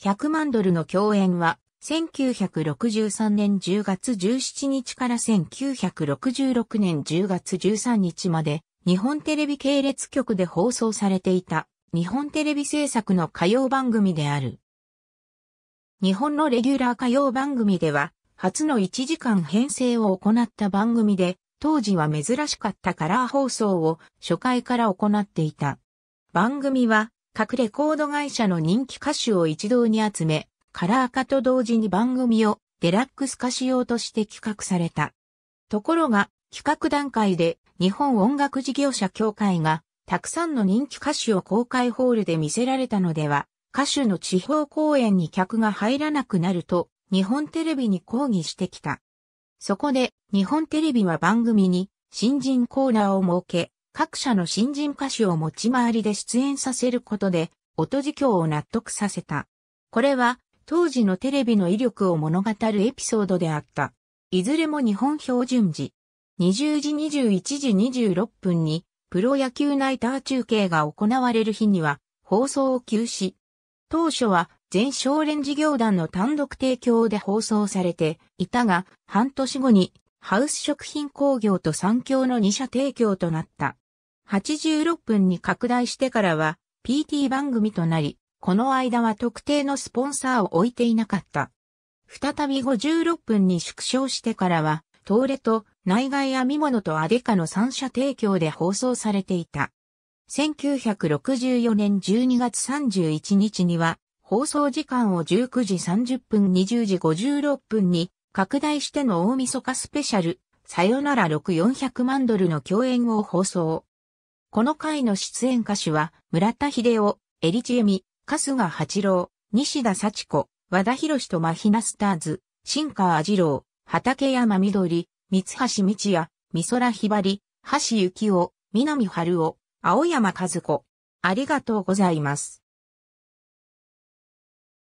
100万ドルの共演は、1963年10月17日から1966年10月13日まで、日本テレビ系列局で放送されていた、日本テレビ制作の歌謡番組である。日本のレギュラー歌謡番組では、初の1時間編成を行った番組で、当時は珍しかったカラー放送を初回から行っていた。番組は各レコード会社の人気歌手を一堂に集め、カラー化と同時に番組をデラックス化しようとして企画された。ところが、企画段階で日本音楽事業者協会がたくさんの人気歌手を公開ホールで見せられたのでは、歌手の地方公演に客が入らなくなると日本テレビに抗議してきた。そこで日本テレビは番組に新人コーナーを設け、各社の新人歌手を持ち回りで出演させることで、音事業を納得させた。これは、当時のテレビの威力を物語るエピソードであった。いずれも日本標準時。20時21時26分に、プロ野球ナイター中継が行われる日には、放送を休止。当初は、全少連事業団の単独提供で放送されていたが、半年後に、ハウス食品工業と産業の2社提供となった。86分に拡大してからは PT 番組となり、この間は特定のスポンサーを置いていなかった。再び56分に縮小してからは、東レと内外編み物とアデカの三者提供で放送されていた。1964年12月31日には、放送時間を19時30分20時56分に拡大しての大晦日スペシャル、さよなら6400万ドルの共演を放送。この回の出演歌手は、村田秀夫、エリチエミ、春日八郎、西田幸子、和田博とマヒナスターズ、新川二郎、畠山緑、三橋道也、美空ひばり、橋幸夫、南春夫、青山和子。ありがとうございます。